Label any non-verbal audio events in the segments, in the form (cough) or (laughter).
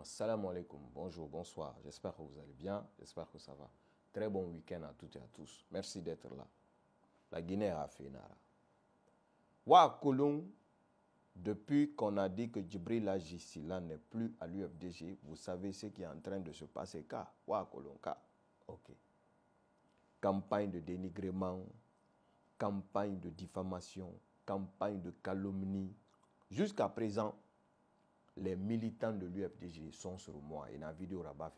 Assalamu alaikum, bonjour, bonsoir. J'espère que vous allez bien, j'espère que ça va. Très bon week-end à toutes et à tous. Merci d'être là. La Guinée a fait Nara. Wa depuis qu'on a dit que Djibril là n'est plus à l'UFDG, vous savez ce qui est en train de se passer. Ka, Wa Ok. Campagne de dénigrement, campagne de diffamation, campagne de calomnie, Jusqu'à présent, les militants de l'UFDG sont sur moi et la vidéo Rabat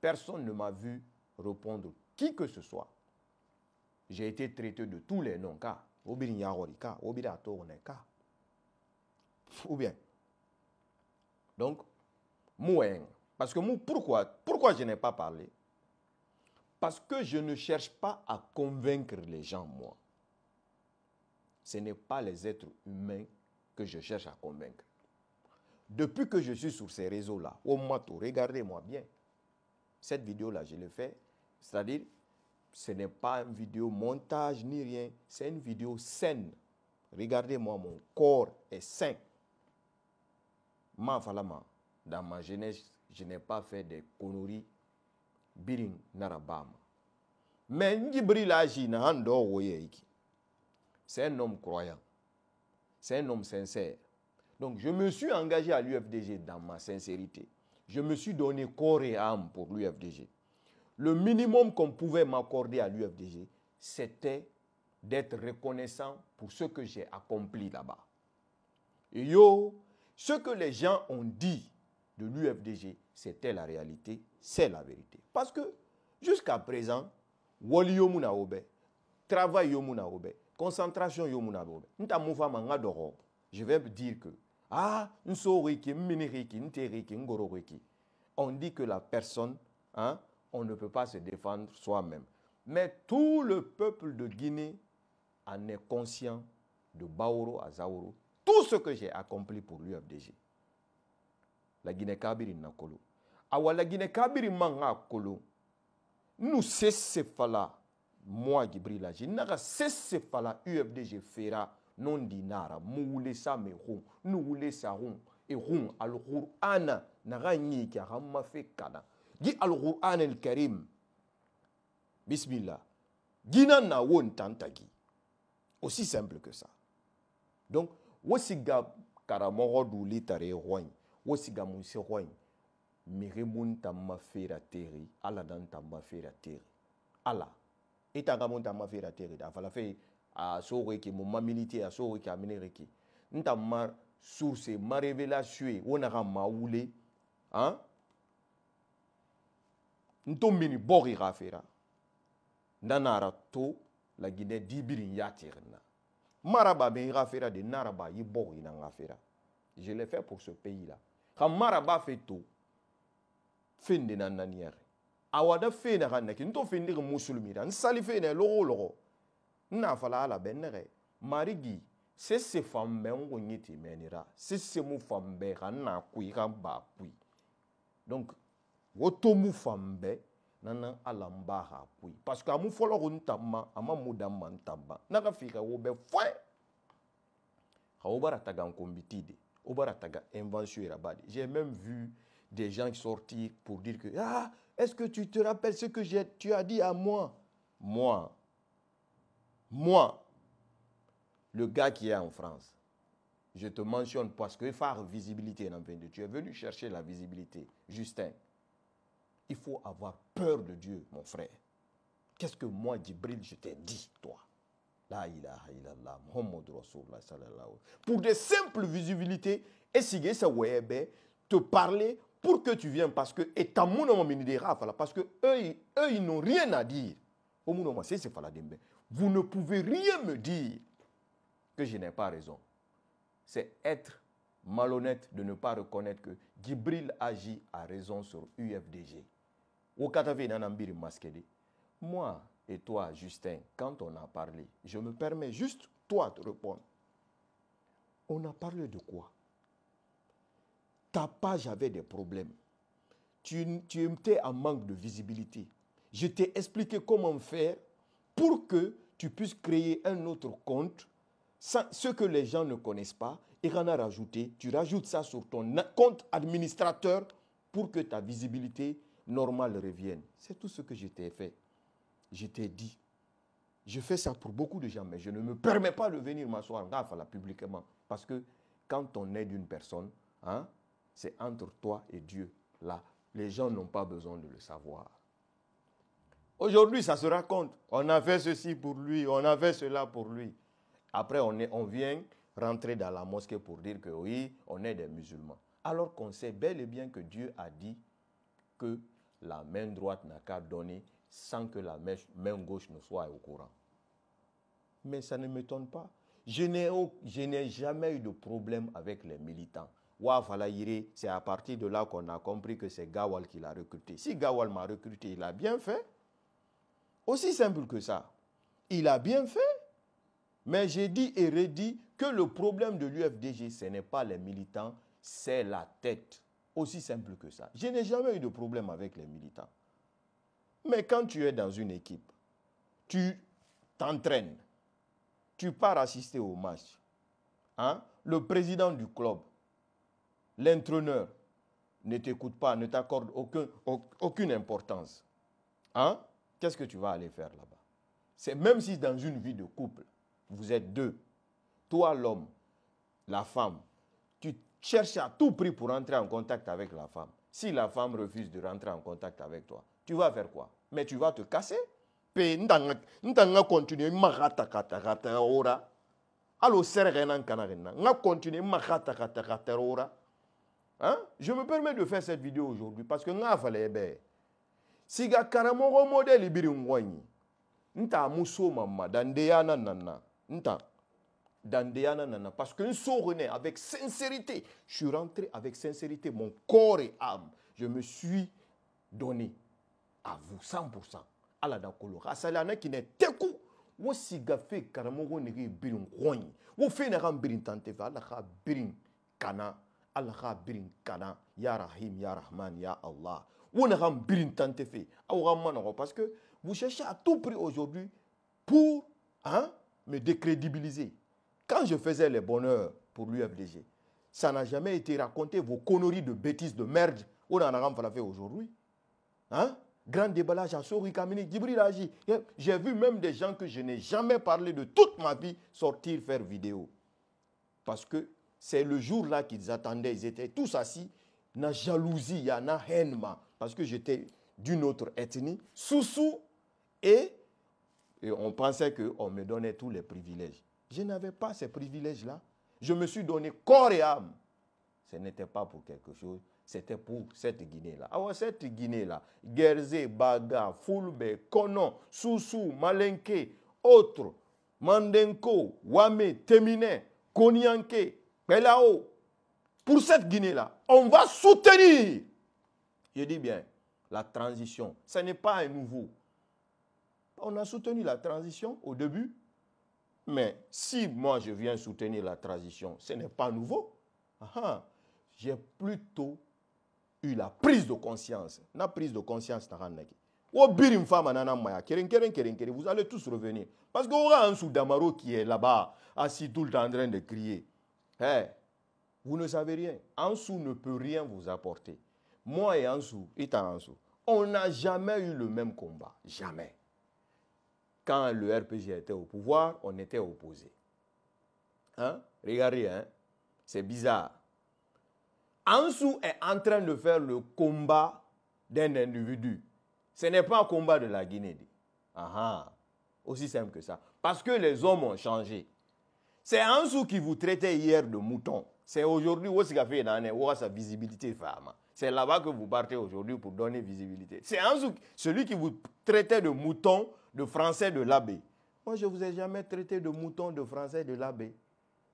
Personne ne m'a vu répondre qui que ce soit. J'ai été traité de tous les noms cas. Ou bien. Donc, moyen. Parce que moi, pourquoi, pourquoi je n'ai pas parlé Parce que je ne cherche pas à convaincre les gens, moi. Ce n'est pas les êtres humains que je cherche à convaincre. Depuis que je suis sur ces réseaux-là, au mato. regardez-moi bien. Cette vidéo-là, je l'ai fais, C'est-à-dire, ce n'est pas une vidéo montage ni rien. C'est une vidéo saine. Regardez-moi, mon corps est sain. Mafalama, dans ma jeunesse, je n'ai pas fait des conneries. Biring Narabama. Mais Aji, c'est un homme croyant. C'est un homme sincère. Donc je me suis engagé à l'UFDG dans ma sincérité. Je me suis donné corps et âme pour l'UFDG. Le minimum qu'on pouvait m'accorder à l'UFDG, c'était d'être reconnaissant pour ce que j'ai accompli là-bas. Et yo, ce que les gens ont dit de l'UFDG, c'était la réalité, c'est la vérité. Parce que jusqu'à présent, Wali travaille travail obé, concentration yo nta mouvement je vais dire que ah une souris qui, n on dit que la personne hein, on ne peut pas se défendre soi-même mais tout le peuple de Guinée en est conscient de Baoro à Zaoro tout ce que j'ai accompli pour l'UFDG la Guinée kabiri nakolo awa la Guinée kabiri manga kolo nous c'est fala moi Gibril aji naga la fala UFDG fera non dinara Et mehun al hun ihun alqur'ana naga nyiki aga mafe kana gi el karim. bismillah gina na won tantagi aussi simple que ça donc wosiga karamogo duli tare hoin wosiga munse hoin mere mun tamma la teri ala dan fait la teri ala e tanga mo ntama fe ra tere da fala fe a sore ke mo ma militaire a sore ke a menere ke nta ma source ma révélation e wona ga ma wule hein ntombini bori ga fera ndanara to la guinée dibiri ya tirna maraba ben ga fera de naraba yi bori na ga fera je l'ai fait pour ce pays là ga maraba fait tout fin de nananière awada fene kan ki nto fendi ko musulmira nsali fena logo logo na fala ala benere marigi sese fambe ngo nyiti menira sese mu fambe na kui kan ba kui donc woto mu fambe nana ala mbaha kui parce que amu folo ko ntama ama muda man na fika wo be fwe ka obara taga nkombitide obara taga invention rabadi j'ai même vu des gens sortir pour dire que ah est-ce que tu te rappelles ce que tu as dit à moi Moi. Moi. Le gars qui est en France. Je te mentionne parce que faire visibilité en 22. Tu es venu chercher la visibilité, Justin. Il faut avoir peur de Dieu, mon frère. Qu'est-ce que moi, Dibril, je t'ai dit, toi La ilaha illallah, Pour des simples visibilités, essayer ça, te parler pour que tu viennes parce que et parce que eux, eux ils n'ont rien à dire. Vous ne pouvez rien me dire que je n'ai pas raison. C'est être malhonnête de ne pas reconnaître que Gibril agit a raison sur UFDG. Moi et toi, Justin, quand on a parlé, je me permets juste toi de répondre. On a parlé de quoi ta page avait des problèmes. Tu, tu étais en manque de visibilité. Je t'ai expliqué comment faire pour que tu puisses créer un autre compte, ce que les gens ne connaissent pas, et en a rajouté, tu rajoutes ça sur ton compte administrateur pour que ta visibilité normale revienne. C'est tout ce que je t'ai fait. Je t'ai dit. Je fais ça pour beaucoup de gens, mais je ne me permets pas de venir m'asseoir en publiquement. Parce que quand on est d'une personne, hein, c'est entre toi et Dieu. Là, les gens n'ont pas besoin de le savoir. Aujourd'hui, ça se raconte. On a fait ceci pour lui, on avait cela pour lui. Après, on, on vient rentrer dans la mosquée pour dire que oui, on est des musulmans. Alors qu'on sait bel et bien que Dieu a dit que la main droite n'a qu'à donner sans que la main gauche ne soit au courant. Mais ça ne m'étonne pas. Je n'ai jamais eu de problème avec les militants. Wafala c'est à partir de là qu'on a compris que c'est Gawal qui l'a recruté. Si Gawal m'a recruté, il a bien fait. Aussi simple que ça. Il a bien fait. Mais j'ai dit et redit que le problème de l'UFDG, ce n'est pas les militants, c'est la tête. Aussi simple que ça. Je n'ai jamais eu de problème avec les militants. Mais quand tu es dans une équipe, tu t'entraînes, tu pars assister au match. Hein? Le président du club l'entraîneur ne t'écoute pas, ne t'accorde aucune aucune importance, hein, qu'est-ce que tu vas aller faire là-bas C'est même si dans une vie de couple, vous êtes deux, toi l'homme, la femme, tu cherches à tout prix pour entrer en contact avec la femme. Si la femme refuse de rentrer en contact avec toi, tu vas faire quoi Mais tu vas te casser continuer continuer Hein? Je me permets de faire cette vidéo aujourd'hui parce que nga fallait ga karamo karamogo modèle ibiri ngwanyi. Nta muso mama dandeyana nana. Nta dandeyana nana parce que so renaît avec sincérité. Je suis rentré avec sincérité mon corps et âme. Je me suis donné à vous 100%. Ala da kolo. Asalana qui n'est teku. Wo ga fe karamogo nege ibiri ngwanyi. Wo fe na kan birin tante fe la ka birin kana. Allah birin ya Rahim, ya Rahman, ya Allah. fait. Ah, Parce que vous cherchez à tout prix aujourd'hui pour hein, me décrédibiliser. Quand je faisais les bonheurs pour l'UFDG, ça n'a jamais été raconté, vos conneries de bêtises, de merde, on en a fait aujourd'hui. Hein? Grand déballage à J'ai vu même des gens que je n'ai jamais parlé de toute ma vie sortir faire vidéo. Parce que c'est le jour-là qu'ils attendaient. Ils étaient tous assis. Na jalousie, na haine, Parce que j'étais d'une autre ethnie. Soussou. Et, on pensait qu'on me donnait tous les privilèges. Je n'avais pas ces privilèges-là. Je me suis donné corps et âme. Ce n'était pas pour quelque chose, c'était pour cette Guinée-là. Alors ah cette Guinée-là, Guerzé, Baga, Fulbe, Konon, Soussou, Malenke, autres, Mandenko, Wame, Temine, Konyanke, mais là-haut, pour cette Guinée-là, on va soutenir, je dis bien, la transition. Ce n'est pas un nouveau. On a soutenu la transition au début, mais si moi je viens soutenir la transition, ce n'est pas nouveau. J'ai plutôt eu la prise de conscience. La prise de conscience, vous allez tous revenir. Parce qu'on aura un Soudamaro qui est là-bas, assis tout le temps en train de crier vous ne savez rien. Ansou ne peut rien vous apporter. Moi et Ansou, et Ansou, on n'a jamais eu le même combat. Jamais. Quand le RPG était au pouvoir, on était opposés. Hein? Regardez, hein? c'est bizarre. Ansou est en train de faire le combat d'un individu. Ce n'est pas un combat de la Guinée. Ah ah. aussi simple que ça. Parce que les hommes ont changé. C'est Anzou qui vous traitait hier de mouton. C'est aujourd'hui où fait sa visibilité femme. C'est là-bas que vous partez aujourd'hui pour donner visibilité. C'est Anzou celui qui vous traitait de mouton, de français, de l'abbé. Moi, je ne vous ai jamais traité de mouton, de français, de l'abbé.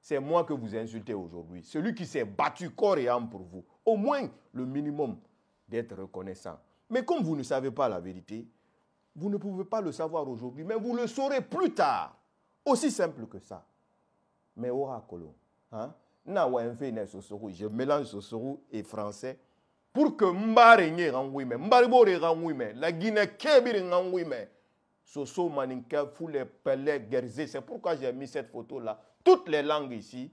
C'est moi que vous insultez aujourd'hui. Celui qui s'est battu corps et âme pour vous. Au moins le minimum d'être reconnaissant. Mais comme vous ne savez pas la vérité, vous ne pouvez pas le savoir aujourd'hui, mais vous le saurez plus tard. Aussi simple que ça mais oracolo. Hein? Je mélange Sosoro et français pour que mba n'y rangouime, Mbaribore rangouime, la Guinée Kébir rangouime. Soso Maninka, Foule, Pelé, gerze, c'est pourquoi j'ai mis cette photo-là. Toutes les langues ici,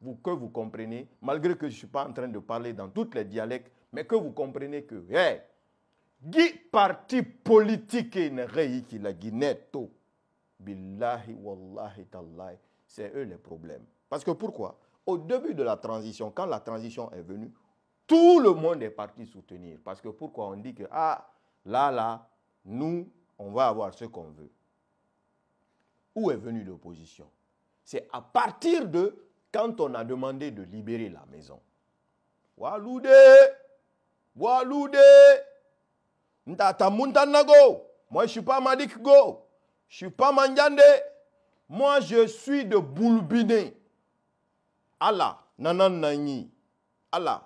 vous, que vous compreniez, malgré que je ne suis pas en train de parler dans tous les dialectes, mais que vous compreniez que, hey, qui parti politique et la Guinée, Billahi, wallahi, tallahi c'est eux les problèmes. Parce que pourquoi Au début de la transition, quand la transition est venue, tout le monde est parti soutenir. Parce que pourquoi on dit que, ah, là, là, nous, on va avoir ce qu'on veut. Où est venue l'opposition C'est à partir de quand on a demandé de libérer la maison. Waloudé Waloudé Ntata Muntanago Moi, je ne suis pas Madik Go. Je ne suis pas Mandjande. Moi, je suis de Boulbiné. Allah, nanan nani. Allah.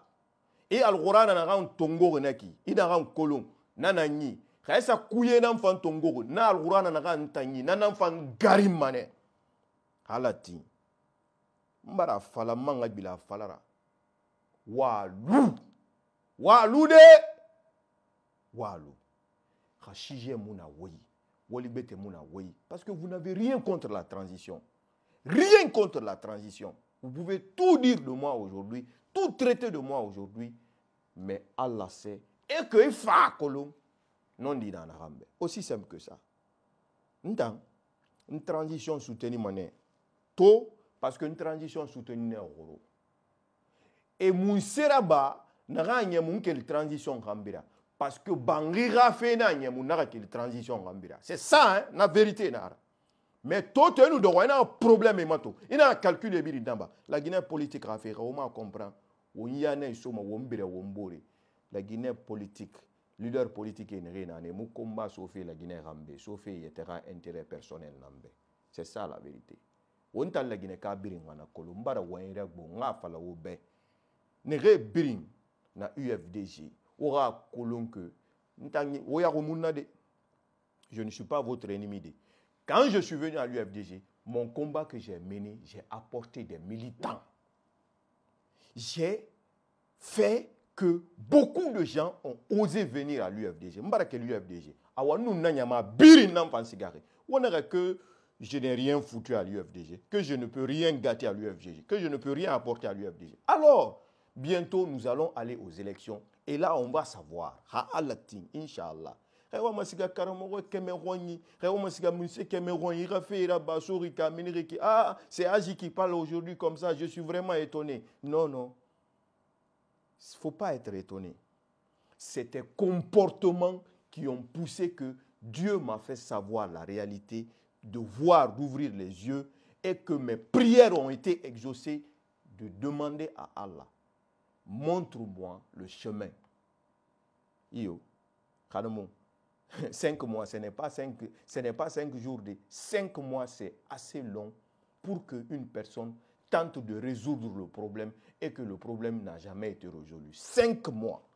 Et Al-Qur'an nana un tongo renaki. Il nana un kolon. Nanani. Kaisa kouye nan fan tongo. Na Al-Qur'an nana un tani. Nanan fan garim mané. Allah ti. Mbara fala manga bila falara. Walu. Walu de. Walu. Khashije muna woyi. Parce que vous n'avez rien contre la transition. Rien contre la transition. Vous pouvez tout dire de moi aujourd'hui, tout traiter de moi aujourd'hui, mais Allah sait. Et que fa non dit dans l'arabe. Aussi simple que ça. Une transition soutenue, monnaie. Tôt, parce qu'une transition soutenue, Et mon seraba, n'a rien, transition, parce que bangira fena que kili transition Gambira. c'est ça hein, la vérité nara mais tout nous a un problème mato il a calculé biri damba la Guinée politique a fait on comprend on y a né soma on wombore la Guinée politique leader politique est rien né mu combat sauf la Guinée il y a intérêt personnel nambe c'est ça la vérité on t'a la Guinée ka biri ngana kolombara wa ira bonga fala obe ne re Birin, na UFDG je ne suis pas votre ennemi. Quand je suis venu à l'UFDG, mon combat que j'ai mené, j'ai apporté des militants. J'ai fait que beaucoup de gens ont osé venir à l'UFDG. l'UFDG. que je n'ai rien foutu à l'UFDG, que je ne peux rien gâter à l'UFDG, que je ne peux rien apporter à l'UFDG. Alors, bientôt, nous allons aller aux élections et là, on va savoir. Ha'alatin, Inch'Allah. Ah, c'est Aji qui parle aujourd'hui comme ça. Je suis vraiment étonné. Non, non. Il ne faut pas être étonné. C'est des comportements qui ont poussé que Dieu m'a fait savoir la réalité, de voir, d'ouvrir les yeux et que mes prières ont été exaucées de demander à Allah montre-moi le chemin. Yo, (laughs) Cinq mois, ce n'est pas cinq, ce n'est pas cinq jours. De, cinq mois, c'est assez long pour qu'une personne tente de résoudre le problème et que le problème n'a jamais été résolu. Cinq mois.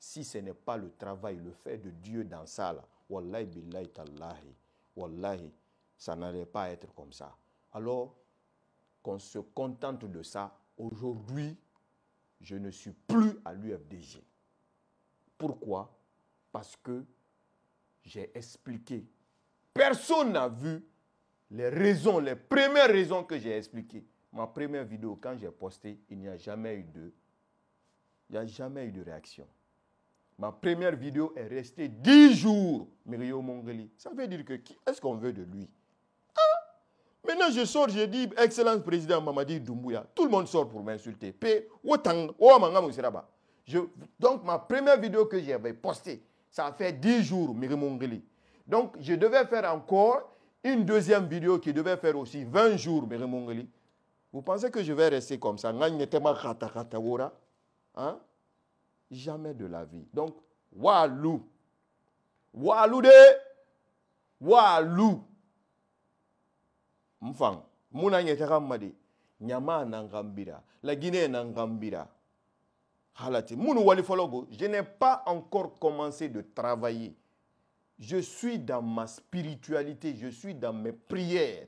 Si ce n'est pas le travail, le fait de Dieu dans ça, wallahi billahi tallahi, wallahi, ça n'allait pas être comme ça. Alors, qu'on se contente de ça aujourd'hui je ne suis plus à l'UFDG. Pourquoi Parce que j'ai expliqué. Personne n'a vu les raisons, les premières raisons que j'ai expliquées. Ma première vidéo, quand j'ai posté, il n'y a jamais eu de... Il n'y a jamais eu de réaction. Ma première vidéo est restée 10 jours, Mirio Ça veut dire que qui est-ce qu'on veut de lui Maintenant, je sors, je dis, Excellence Président Mamadi Doumbouya, tout le monde sort pour m'insulter. donc, ma première vidéo que j'avais postée, ça a fait 10 jours, Mirimongeli. Donc, je devais faire encore une deuxième vidéo qui devait faire aussi 20 jours, Vous pensez que je vais rester comme ça hein? Jamais de la vie. Donc, Walou. Walou de Walou nyama la halati je n'ai pas encore commencé de travailler je suis dans ma spiritualité je suis dans mes prières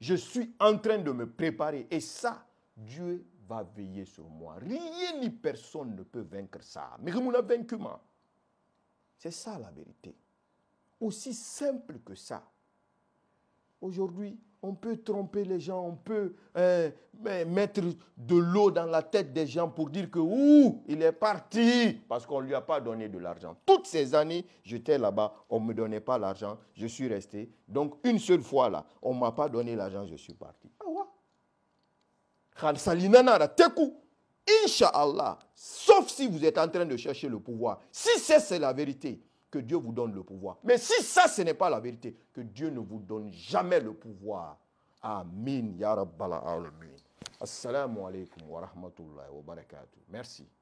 je suis en train de me préparer et ça dieu va veiller sur moi rien ni personne ne peut vaincre ça mais a vaincu c'est ça la vérité aussi simple que ça Aujourd'hui, on peut tromper les gens, on peut euh, mettre de l'eau dans la tête des gens pour dire que il est parti parce qu'on ne lui a pas donné de l'argent. Toutes ces années, j'étais là-bas, on ne me donnait pas l'argent, je suis resté. Donc une seule fois là, on ne m'a pas donné l'argent, je suis parti. Ah ouais. Inch'Allah, sauf si vous êtes en train de chercher le pouvoir. Si c'est la vérité, que Dieu vous donne le pouvoir. Mais si ça, ce n'est pas la vérité, que Dieu ne vous donne jamais le pouvoir. Amin. Ya Rabbal Alamin. Assalamu alaikum wa rahmatullahi wa barakatuh. Merci.